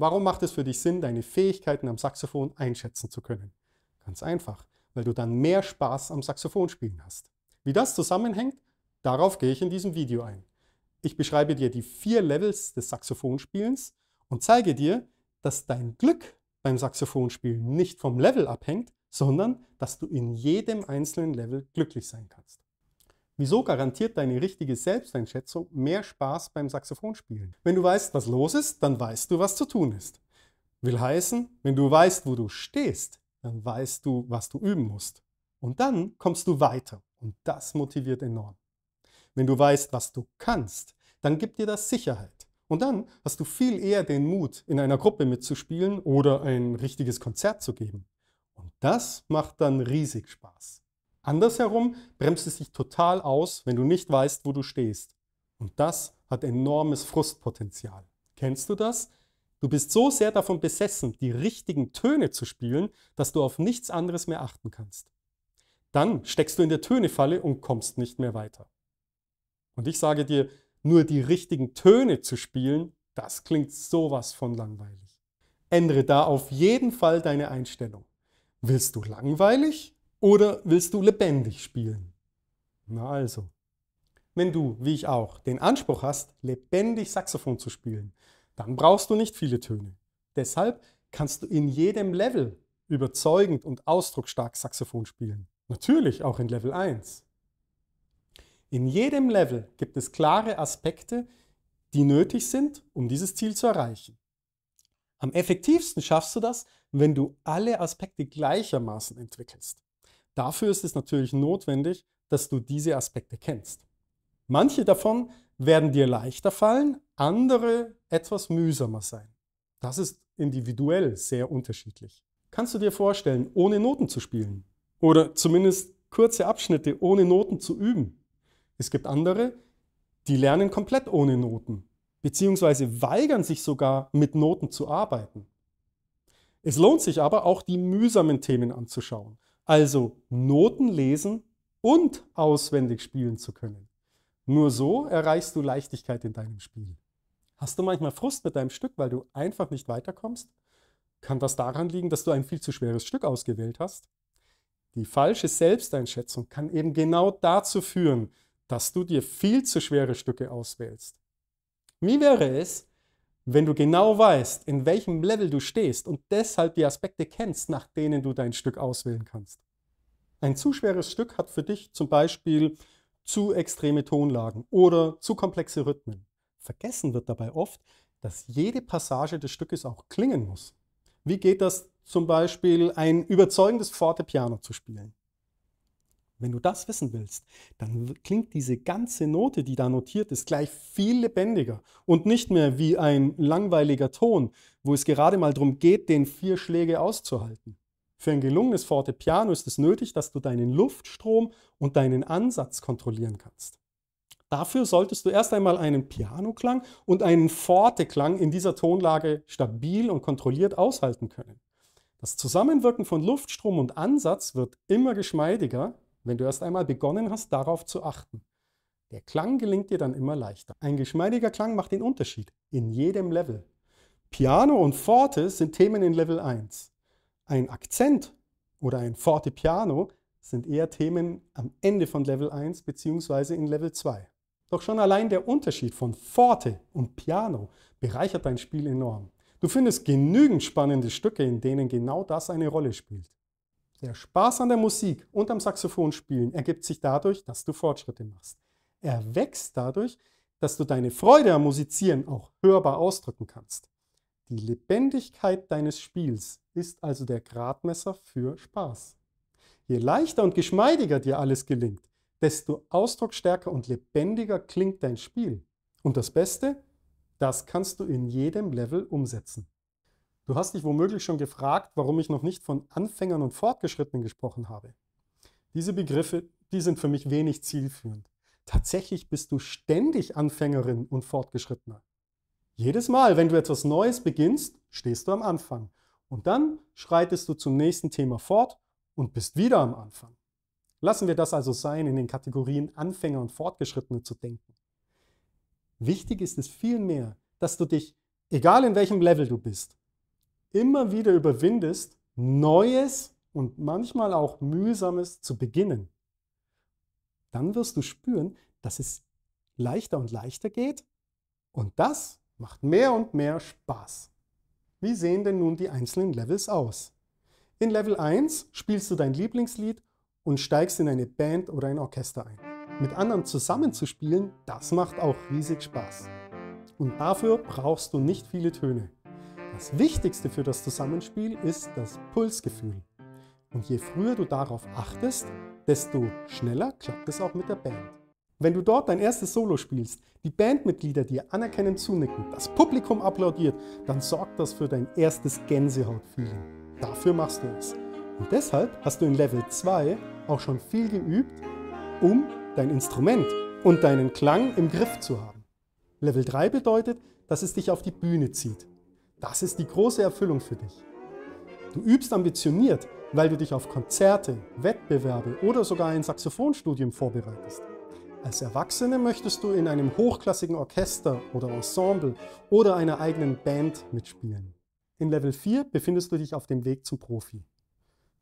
Warum macht es für dich Sinn, deine Fähigkeiten am Saxophon einschätzen zu können? Ganz einfach, weil du dann mehr Spaß am Saxophonspielen hast. Wie das zusammenhängt, darauf gehe ich in diesem Video ein. Ich beschreibe dir die vier Levels des Saxophonspielens und zeige dir, dass dein Glück beim Saxophonspielen nicht vom Level abhängt, sondern dass du in jedem einzelnen Level glücklich sein kannst. Wieso garantiert deine richtige Selbsteinschätzung mehr Spaß beim Saxophonspielen? Wenn du weißt, was los ist, dann weißt du, was zu tun ist. Will heißen, wenn du weißt, wo du stehst, dann weißt du, was du üben musst. Und dann kommst du weiter und das motiviert enorm. Wenn du weißt, was du kannst, dann gibt dir das Sicherheit. Und dann hast du viel eher den Mut, in einer Gruppe mitzuspielen oder ein richtiges Konzert zu geben. Und das macht dann riesig Spaß. Andersherum bremst es dich total aus, wenn du nicht weißt, wo du stehst. Und das hat enormes Frustpotenzial. Kennst du das? Du bist so sehr davon besessen, die richtigen Töne zu spielen, dass du auf nichts anderes mehr achten kannst. Dann steckst du in der Tönefalle und kommst nicht mehr weiter. Und ich sage dir, nur die richtigen Töne zu spielen, das klingt sowas von langweilig. Ändere da auf jeden Fall deine Einstellung. Willst du langweilig oder willst du lebendig spielen? Na also. Wenn du, wie ich auch, den Anspruch hast, lebendig Saxophon zu spielen, dann brauchst du nicht viele Töne. Deshalb kannst du in jedem Level überzeugend und ausdrucksstark Saxophon spielen. Natürlich auch in Level 1. In jedem Level gibt es klare Aspekte, die nötig sind, um dieses Ziel zu erreichen. Am effektivsten schaffst du das, wenn du alle Aspekte gleichermaßen entwickelst. Dafür ist es natürlich notwendig, dass du diese Aspekte kennst. Manche davon werden dir leichter fallen, andere etwas mühsamer sein. Das ist individuell sehr unterschiedlich. Kannst du dir vorstellen, ohne Noten zu spielen? Oder zumindest kurze Abschnitte ohne Noten zu üben? Es gibt andere, die lernen komplett ohne Noten, beziehungsweise weigern sich sogar, mit Noten zu arbeiten. Es lohnt sich aber auch, die mühsamen Themen anzuschauen also Noten lesen und auswendig spielen zu können. Nur so erreichst du Leichtigkeit in deinem Spiel. Hast du manchmal Frust mit deinem Stück, weil du einfach nicht weiterkommst? Kann das daran liegen, dass du ein viel zu schweres Stück ausgewählt hast? Die falsche Selbsteinschätzung kann eben genau dazu führen, dass du dir viel zu schwere Stücke auswählst. Wie wäre es, wenn du genau weißt, in welchem Level du stehst und deshalb die Aspekte kennst, nach denen du dein Stück auswählen kannst. Ein zu schweres Stück hat für dich zum Beispiel zu extreme Tonlagen oder zu komplexe Rhythmen. Vergessen wird dabei oft, dass jede Passage des Stückes auch klingen muss. Wie geht das zum Beispiel, ein überzeugendes Forte-Piano zu spielen? Wenn du das wissen willst, dann klingt diese ganze Note, die da notiert ist, gleich viel lebendiger und nicht mehr wie ein langweiliger Ton, wo es gerade mal darum geht, den vier Schläge auszuhalten. Für ein gelungenes Forte Piano ist es nötig, dass du deinen Luftstrom und deinen Ansatz kontrollieren kannst. Dafür solltest du erst einmal einen Pianoklang und einen Forteklang in dieser Tonlage stabil und kontrolliert aushalten können. Das Zusammenwirken von Luftstrom und Ansatz wird immer geschmeidiger, wenn du erst einmal begonnen hast, darauf zu achten. Der Klang gelingt dir dann immer leichter. Ein geschmeidiger Klang macht den Unterschied in jedem Level. Piano und Forte sind Themen in Level 1. Ein Akzent oder ein Forte Piano sind eher Themen am Ende von Level 1 bzw. in Level 2. Doch schon allein der Unterschied von Forte und Piano bereichert dein Spiel enorm. Du findest genügend spannende Stücke, in denen genau das eine Rolle spielt. Der Spaß an der Musik und am Saxophonspielen ergibt sich dadurch, dass du Fortschritte machst. Er wächst dadurch, dass du deine Freude am Musizieren auch hörbar ausdrücken kannst. Die Lebendigkeit deines Spiels ist also der Gradmesser für Spaß. Je leichter und geschmeidiger dir alles gelingt, desto ausdrucksstärker und lebendiger klingt dein Spiel. Und das Beste, das kannst du in jedem Level umsetzen. Du hast dich womöglich schon gefragt, warum ich noch nicht von Anfängern und Fortgeschrittenen gesprochen habe. Diese Begriffe, die sind für mich wenig zielführend. Tatsächlich bist du ständig Anfängerin und Fortgeschrittener. Jedes Mal, wenn du etwas Neues beginnst, stehst du am Anfang. Und dann schreitest du zum nächsten Thema fort und bist wieder am Anfang. Lassen wir das also sein, in den Kategorien Anfänger und Fortgeschrittene zu denken. Wichtig ist es vielmehr, dass du dich, egal in welchem Level du bist, immer wieder überwindest, Neues und manchmal auch Mühsames zu beginnen, dann wirst du spüren, dass es leichter und leichter geht und das macht mehr und mehr Spaß. Wie sehen denn nun die einzelnen Levels aus? In Level 1 spielst du dein Lieblingslied und steigst in eine Band oder ein Orchester ein. Mit anderen zusammenzuspielen, das macht auch riesig Spaß. Und dafür brauchst du nicht viele Töne. Das Wichtigste für das Zusammenspiel ist das Pulsgefühl. Und je früher du darauf achtest, desto schneller klappt es auch mit der Band. Wenn du dort dein erstes Solo spielst, die Bandmitglieder dir anerkennend zunicken, das Publikum applaudiert, dann sorgt das für dein erstes gänsehaut Dafür machst du es. Und deshalb hast du in Level 2 auch schon viel geübt, um dein Instrument und deinen Klang im Griff zu haben. Level 3 bedeutet, dass es dich auf die Bühne zieht. Das ist die große Erfüllung für dich. Du übst ambitioniert, weil du dich auf Konzerte, Wettbewerbe oder sogar ein Saxophonstudium vorbereitest. Als Erwachsene möchtest du in einem hochklassigen Orchester oder Ensemble oder einer eigenen Band mitspielen. In Level 4 befindest du dich auf dem Weg zum Profi.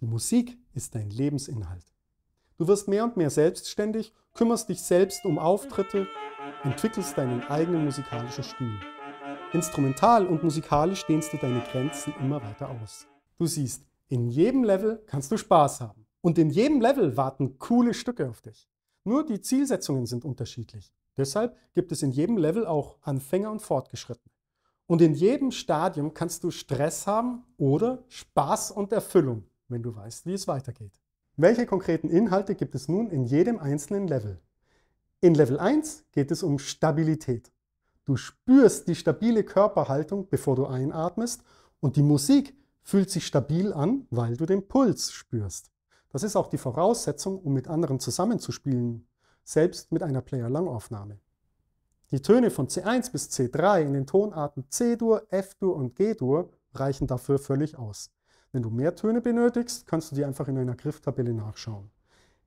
Die Musik ist dein Lebensinhalt. Du wirst mehr und mehr selbstständig, kümmerst dich selbst um Auftritte, entwickelst deinen eigenen musikalischen Stil. Instrumental und musikalisch dehnst du deine Grenzen immer weiter aus. Du siehst, in jedem Level kannst du Spaß haben. Und in jedem Level warten coole Stücke auf dich. Nur die Zielsetzungen sind unterschiedlich. Deshalb gibt es in jedem Level auch Anfänger und Fortgeschrittene. Und in jedem Stadium kannst du Stress haben oder Spaß und Erfüllung, wenn du weißt, wie es weitergeht. Welche konkreten Inhalte gibt es nun in jedem einzelnen Level? In Level 1 geht es um Stabilität. Du spürst die stabile Körperhaltung, bevor du einatmest und die Musik fühlt sich stabil an, weil du den Puls spürst. Das ist auch die Voraussetzung, um mit anderen zusammenzuspielen, selbst mit einer Player-Langaufnahme. Die Töne von C1 bis C3 in den Tonarten C-Dur, F-Dur und G-Dur reichen dafür völlig aus. Wenn du mehr Töne benötigst, kannst du die einfach in einer Grifftabelle nachschauen.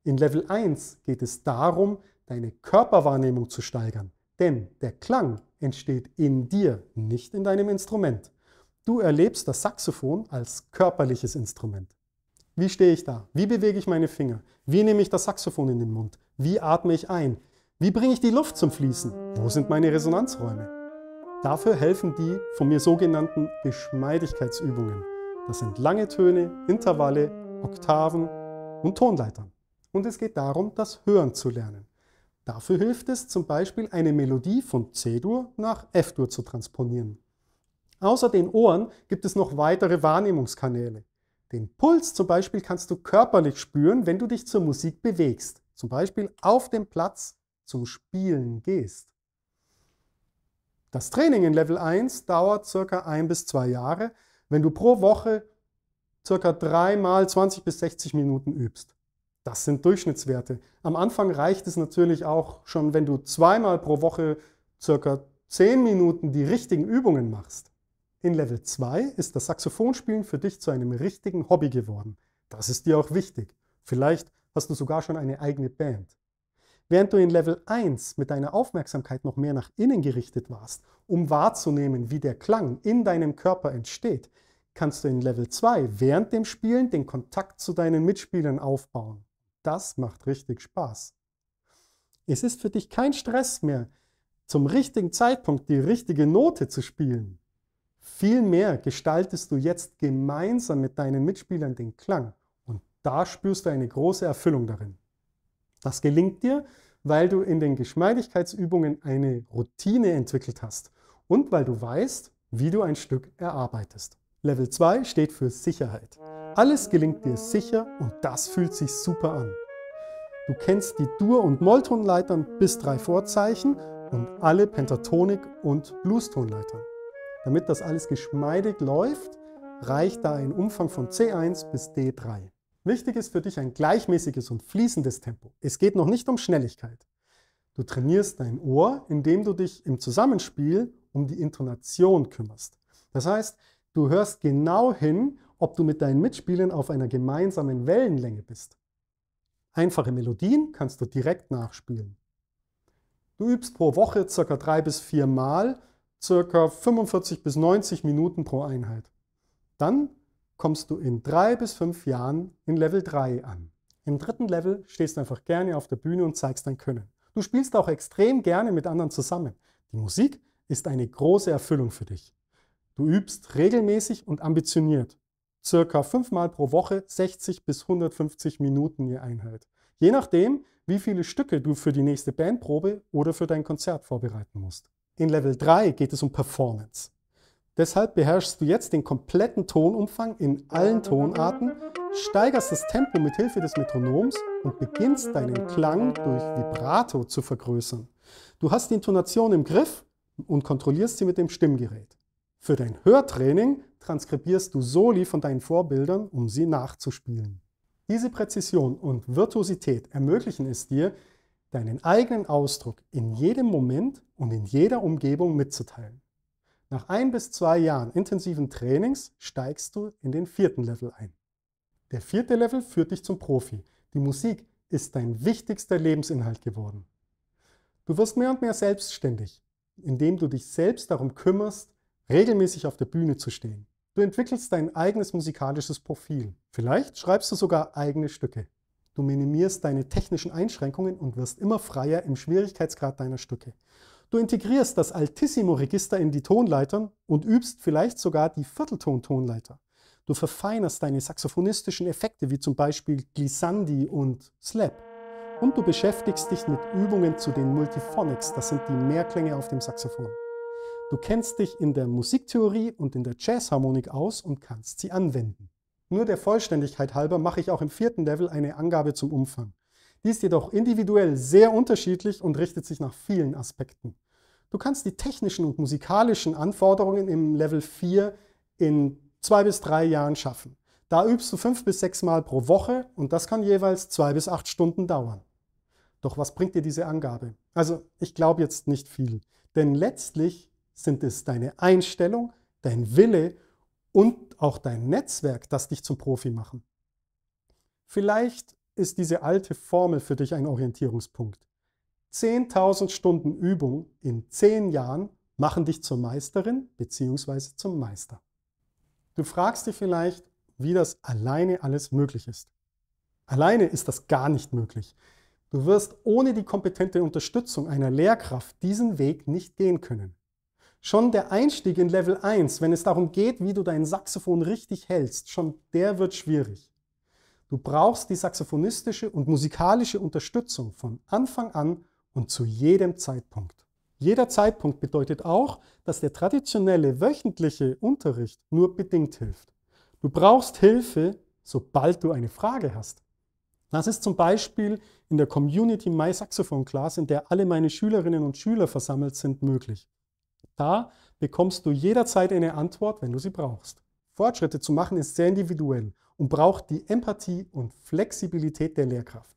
In Level 1 geht es darum, deine Körperwahrnehmung zu steigern. Denn der Klang entsteht in dir, nicht in deinem Instrument. Du erlebst das Saxophon als körperliches Instrument. Wie stehe ich da? Wie bewege ich meine Finger? Wie nehme ich das Saxophon in den Mund? Wie atme ich ein? Wie bringe ich die Luft zum Fließen? Wo sind meine Resonanzräume? Dafür helfen die von mir sogenannten Geschmeidigkeitsübungen. Das sind lange Töne, Intervalle, Oktaven und Tonleitern. Und es geht darum, das Hören zu lernen. Dafür hilft es zum Beispiel, eine Melodie von C-Dur nach F-Dur zu transponieren. Außer den Ohren gibt es noch weitere Wahrnehmungskanäle. Den Puls zum Beispiel kannst du körperlich spüren, wenn du dich zur Musik bewegst, zum Beispiel auf dem Platz zum Spielen gehst. Das Training in Level 1 dauert circa ein bis zwei Jahre, wenn du pro Woche circa dreimal 20 bis 60 Minuten übst. Das sind Durchschnittswerte. Am Anfang reicht es natürlich auch schon, wenn du zweimal pro Woche circa 10 Minuten die richtigen Übungen machst. In Level 2 ist das Saxophonspielen für dich zu einem richtigen Hobby geworden. Das ist dir auch wichtig. Vielleicht hast du sogar schon eine eigene Band. Während du in Level 1 mit deiner Aufmerksamkeit noch mehr nach innen gerichtet warst, um wahrzunehmen, wie der Klang in deinem Körper entsteht, kannst du in Level 2 während dem Spielen den Kontakt zu deinen Mitspielern aufbauen. Das macht richtig Spaß. Es ist für dich kein Stress mehr, zum richtigen Zeitpunkt die richtige Note zu spielen. Vielmehr gestaltest du jetzt gemeinsam mit deinen Mitspielern den Klang und da spürst du eine große Erfüllung darin. Das gelingt dir, weil du in den Geschmeidigkeitsübungen eine Routine entwickelt hast und weil du weißt, wie du ein Stück erarbeitest. Level 2 steht für Sicherheit. Alles gelingt dir sicher und das fühlt sich super an. Du kennst die Dur- und Molltonleitern bis drei Vorzeichen und alle Pentatonik- und Bluestonleitern. Damit das alles geschmeidig läuft, reicht da ein Umfang von C1 bis D3. Wichtig ist für dich ein gleichmäßiges und fließendes Tempo. Es geht noch nicht um Schnelligkeit. Du trainierst dein Ohr, indem du dich im Zusammenspiel um die Intonation kümmerst. Das heißt, du hörst genau hin ob du mit deinen Mitspielern auf einer gemeinsamen Wellenlänge bist. Einfache Melodien kannst du direkt nachspielen. Du übst pro Woche circa drei bis vier Mal, circa 45 bis 90 Minuten pro Einheit. Dann kommst du in drei bis fünf Jahren in Level 3 an. Im dritten Level stehst du einfach gerne auf der Bühne und zeigst dein Können. Du spielst auch extrem gerne mit anderen zusammen. Die Musik ist eine große Erfüllung für dich. Du übst regelmäßig und ambitioniert circa fünfmal pro Woche 60 bis 150 Minuten je Einheit. Je nachdem, wie viele Stücke du für die nächste Bandprobe oder für dein Konzert vorbereiten musst. In Level 3 geht es um Performance. Deshalb beherrschst du jetzt den kompletten Tonumfang in allen Tonarten, steigerst das Tempo mit Hilfe des Metronoms und beginnst deinen Klang durch Vibrato zu vergrößern. Du hast die Intonation im Griff und kontrollierst sie mit dem Stimmgerät. Für dein Hörtraining transkribierst du Soli von deinen Vorbildern, um sie nachzuspielen. Diese Präzision und Virtuosität ermöglichen es dir, deinen eigenen Ausdruck in jedem Moment und in jeder Umgebung mitzuteilen. Nach ein bis zwei Jahren intensiven Trainings steigst du in den vierten Level ein. Der vierte Level führt dich zum Profi. Die Musik ist dein wichtigster Lebensinhalt geworden. Du wirst mehr und mehr selbstständig, indem du dich selbst darum kümmerst, regelmäßig auf der Bühne zu stehen. Du entwickelst dein eigenes musikalisches Profil. Vielleicht schreibst du sogar eigene Stücke. Du minimierst deine technischen Einschränkungen und wirst immer freier im Schwierigkeitsgrad deiner Stücke. Du integrierst das Altissimo-Register in die Tonleitern und übst vielleicht sogar die Viertelton-Tonleiter. Du verfeinerst deine saxophonistischen Effekte wie zum Beispiel Glissandi und Slap. Und du beschäftigst dich mit Übungen zu den Multiphonics, das sind die Mehrklänge auf dem Saxophon. Du kennst dich in der Musiktheorie und in der Jazzharmonik aus und kannst sie anwenden. Nur der Vollständigkeit halber mache ich auch im vierten Level eine Angabe zum Umfang. Die ist jedoch individuell sehr unterschiedlich und richtet sich nach vielen Aspekten. Du kannst die technischen und musikalischen Anforderungen im Level 4 in zwei bis drei Jahren schaffen. Da übst du fünf bis sechs Mal pro Woche und das kann jeweils zwei bis acht Stunden dauern. Doch was bringt dir diese Angabe? Also ich glaube jetzt nicht viel, denn letztlich sind es deine Einstellung, dein Wille und auch dein Netzwerk, das dich zum Profi machen? Vielleicht ist diese alte Formel für dich ein Orientierungspunkt. 10.000 Stunden Übung in 10 Jahren machen dich zur Meisterin bzw. zum Meister. Du fragst dich vielleicht, wie das alleine alles möglich ist. Alleine ist das gar nicht möglich. Du wirst ohne die kompetente Unterstützung einer Lehrkraft diesen Weg nicht gehen können. Schon der Einstieg in Level 1, wenn es darum geht, wie du dein Saxophon richtig hältst, schon der wird schwierig. Du brauchst die saxophonistische und musikalische Unterstützung von Anfang an und zu jedem Zeitpunkt. Jeder Zeitpunkt bedeutet auch, dass der traditionelle wöchentliche Unterricht nur bedingt hilft. Du brauchst Hilfe, sobald du eine Frage hast. Das ist zum Beispiel in der Community My Saxophone Class, in der alle meine Schülerinnen und Schüler versammelt sind, möglich. Da bekommst du jederzeit eine Antwort, wenn du sie brauchst. Fortschritte zu machen ist sehr individuell und braucht die Empathie und Flexibilität der Lehrkraft.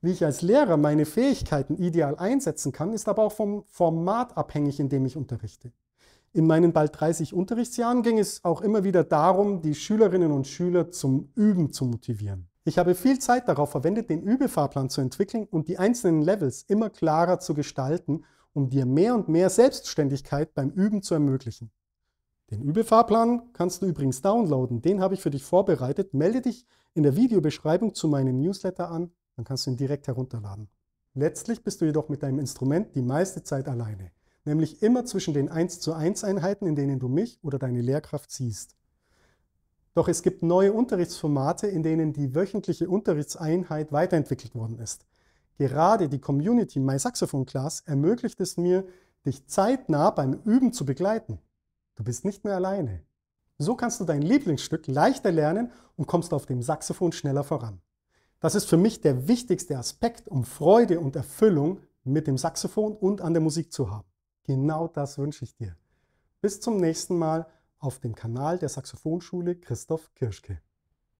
Wie ich als Lehrer meine Fähigkeiten ideal einsetzen kann, ist aber auch vom Format abhängig, in dem ich unterrichte. In meinen bald 30 Unterrichtsjahren ging es auch immer wieder darum, die Schülerinnen und Schüler zum Üben zu motivieren. Ich habe viel Zeit darauf verwendet, den Übefahrplan zu entwickeln und die einzelnen Levels immer klarer zu gestalten um dir mehr und mehr Selbstständigkeit beim Üben zu ermöglichen. Den Übefahrplan kannst du übrigens downloaden, den habe ich für dich vorbereitet. Melde dich in der Videobeschreibung zu meinem Newsletter an, dann kannst du ihn direkt herunterladen. Letztlich bist du jedoch mit deinem Instrument die meiste Zeit alleine, nämlich immer zwischen den 1 zu 1 Einheiten, in denen du mich oder deine Lehrkraft siehst. Doch es gibt neue Unterrichtsformate, in denen die wöchentliche Unterrichtseinheit weiterentwickelt worden ist. Gerade die Community My Saxophone Class ermöglicht es mir, dich zeitnah beim Üben zu begleiten. Du bist nicht mehr alleine. So kannst du dein Lieblingsstück leichter lernen und kommst auf dem Saxophon schneller voran. Das ist für mich der wichtigste Aspekt, um Freude und Erfüllung mit dem Saxophon und an der Musik zu haben. Genau das wünsche ich dir. Bis zum nächsten Mal auf dem Kanal der Saxophonschule Christoph Kirschke.